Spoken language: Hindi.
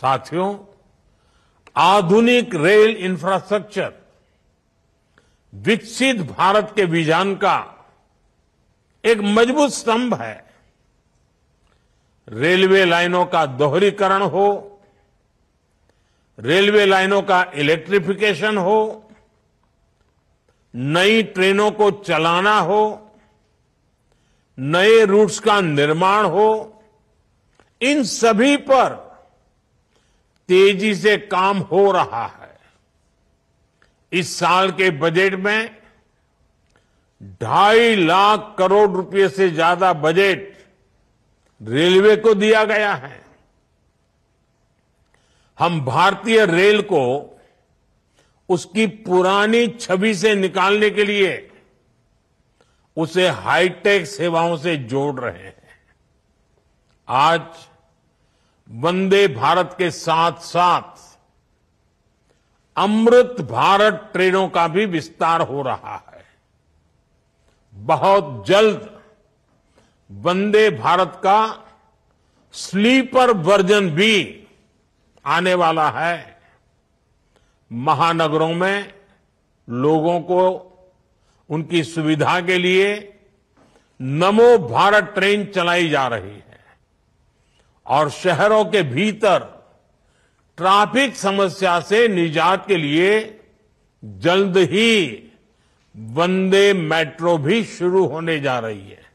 साथियों आधुनिक रेल इंफ्रास्ट्रक्चर विकसित भारत के विजन का एक मजबूत स्तंभ है रेलवे लाइनों का दोहरीकरण हो रेलवे लाइनों का इलेक्ट्रिफिकेशन हो नई ट्रेनों को चलाना हो नए रूट्स का निर्माण हो इन सभी पर तेजी से काम हो रहा है इस साल के बजट में ढाई लाख करोड़ रुपए से ज्यादा बजट रेलवे को दिया गया है हम भारतीय रेल को उसकी पुरानी छवि से निकालने के लिए उसे हाईटेक सेवाओं से जोड़ रहे हैं आज वंदे भारत के साथ साथ अमृत भारत ट्रेनों का भी विस्तार हो रहा है बहुत जल्द वंदे भारत का स्लीपर वर्जन भी आने वाला है महानगरों में लोगों को उनकी सुविधा के लिए नमो भारत ट्रेन चलाई जा रही है और शहरों के भीतर ट्रैफिक समस्या से निजात के लिए जल्द ही वंदे मेट्रो भी शुरू होने जा रही है